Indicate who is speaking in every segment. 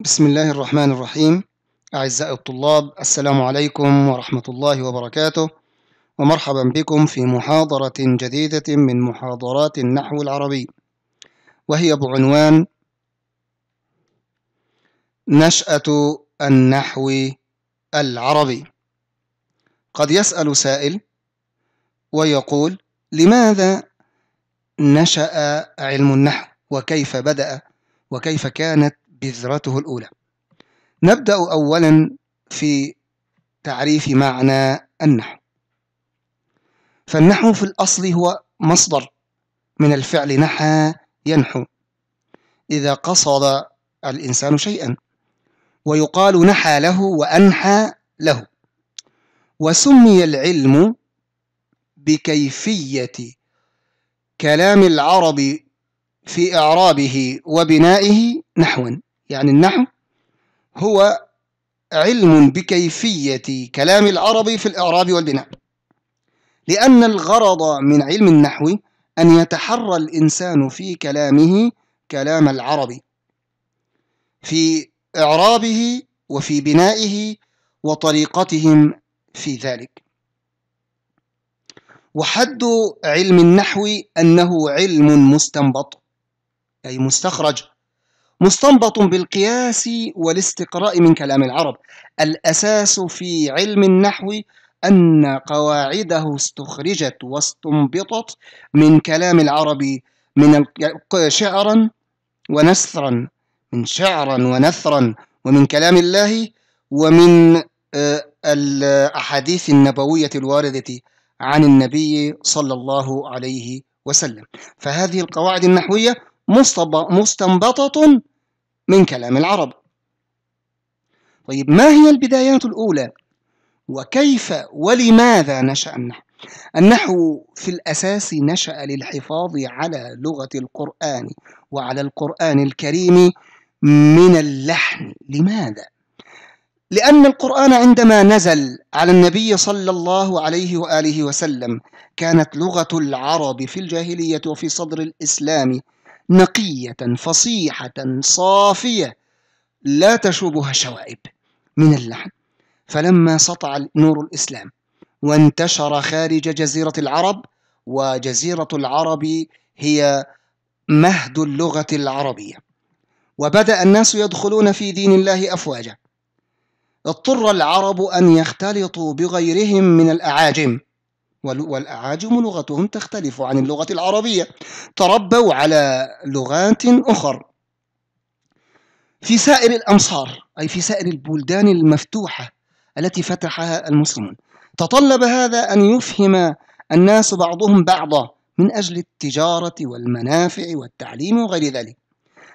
Speaker 1: بسم الله الرحمن الرحيم أعزائي الطلاب السلام عليكم ورحمة الله وبركاته ومرحبا بكم في محاضرة جديدة من محاضرات النحو العربي وهي بعنوان نشأة النحو العربي قد يسأل سائل ويقول لماذا نشأ علم النحو وكيف بدأ وكيف كانت بذرته الأولى نبدأ أولا في تعريف معنى النحو فالنحو في الأصل هو مصدر من الفعل نحى ينحو إذا قصد الإنسان شيئا ويقال نحى له وأنحى له وسمي العلم بكيفية كلام العرب في إعرابه وبنائه نحوا يعني النحو هو علم بكيفية كلام العرب في الإعراب والبناء لأن الغرض من علم النحو أن يتحرى الإنسان في كلامه كلام العرب في إعرابه وفي بنائه وطريقتهم في ذلك وحد علم النحو أنه علم مستنبط أي مستخرج مستنبط بالقياس والاستقراء من كلام العرب الأساس في علم النحو أن قواعده استخرجت واستنبطت من كلام العرب من شعرا ونثرا من شعرا ونثرا ومن كلام الله ومن آه، الأحاديث النبوية الواردة عن النبي صلى الله عليه وسلم فهذه القواعد النحوية مستنبطة من كلام العرب طيب ما هي البدايات الأولى وكيف ولماذا نشأ النحو النحو في الأساس نشأ للحفاظ على لغة القرآن وعلى القرآن الكريم من اللحن لماذا؟ لأن القرآن عندما نزل على النبي صلى الله عليه وآله وسلم كانت لغة العرب في الجاهلية وفي صدر الإسلام نقية فصيحة صافية لا تشوبها شوائب من اللحن فلما سطع نور الإسلام وانتشر خارج جزيرة العرب وجزيرة العرب هي مهد اللغة العربية وبدأ الناس يدخلون في دين الله أفواجا اضطر العرب أن يختلطوا بغيرهم من الأعاجم والأعاجم لغتهم تختلف عن اللغة العربية تربوا على لغات أخر في سائر الأمصار أي في سائر البلدان المفتوحة التي فتحها المسلمون تطلب هذا أن يفهم الناس بعضهم بعضا من أجل التجارة والمنافع والتعليم وغير ذلك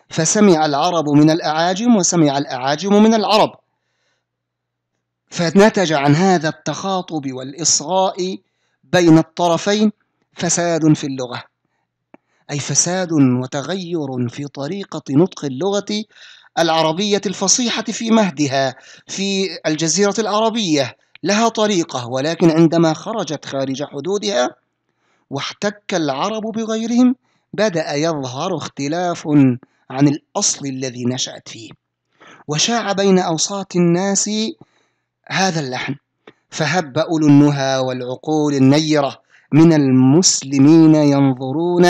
Speaker 1: فسمع العرب من الأعاجم وسمع الأعاجم من العرب فنتج عن هذا التخاطب والإصغاء بين الطرفين فساد في اللغة أي فساد وتغير في طريقة نطق اللغة العربية الفصيحة في مهدها في الجزيرة العربية لها طريقة ولكن عندما خرجت خارج حدودها واحتك العرب بغيرهم بدأ يظهر اختلاف عن الأصل الذي نشأت فيه وشاع بين أوساط الناس هذا اللحن فهب أولو النهى والعقول النيرة من المسلمين ينظرون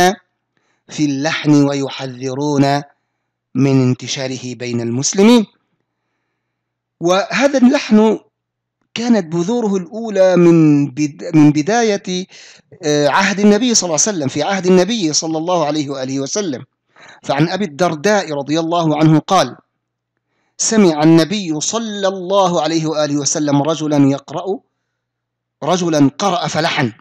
Speaker 1: في اللحن ويحذرون من انتشاره بين المسلمين وهذا اللحن كانت بذوره الأولى من من بداية آه، عهد النبي صلى الله عليه وسلم في عهد النبي صلى الله عليه وآله وسلم فعن أبي الدرداء رضي الله عنه قال سمع النبي صلى الله عليه وآله وسلم رجلا يقرأ رجلا قرأ فلحن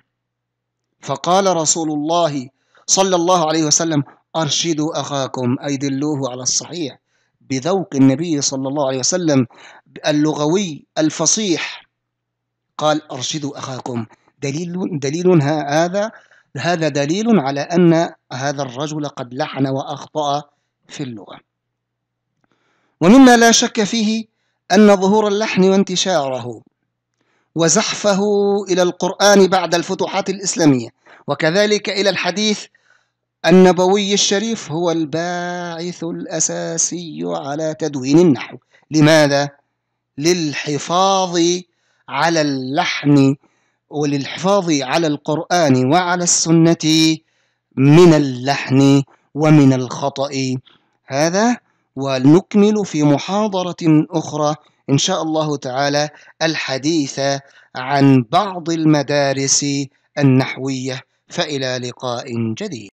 Speaker 1: فقال رسول الله صلى الله عليه وسلم أرشدوا أخاكم أي دلوه على الصحيح بذوق النبي صلى الله عليه وسلم اللغوي الفصيح قال أرشدوا أخاكم دليل, دليل هذا هذا دليل على أن هذا الرجل قد لحن وأخطأ في اللغة ومما لا شك فيه أن ظهور اللحن وانتشاره وزحفه إلى القرآن بعد الفتوحات الإسلامية وكذلك إلى الحديث النبوي الشريف هو الباعث الأساسي على تدوين النحو لماذا؟ للحفاظ على اللحن وللحفاظ على القرآن وعلى السنة من اللحن ومن الخطأ هذا ونكمل في محاضرة أخرى إن شاء الله تعالى الحديث عن بعض المدارس النحوية فإلى لقاء جديد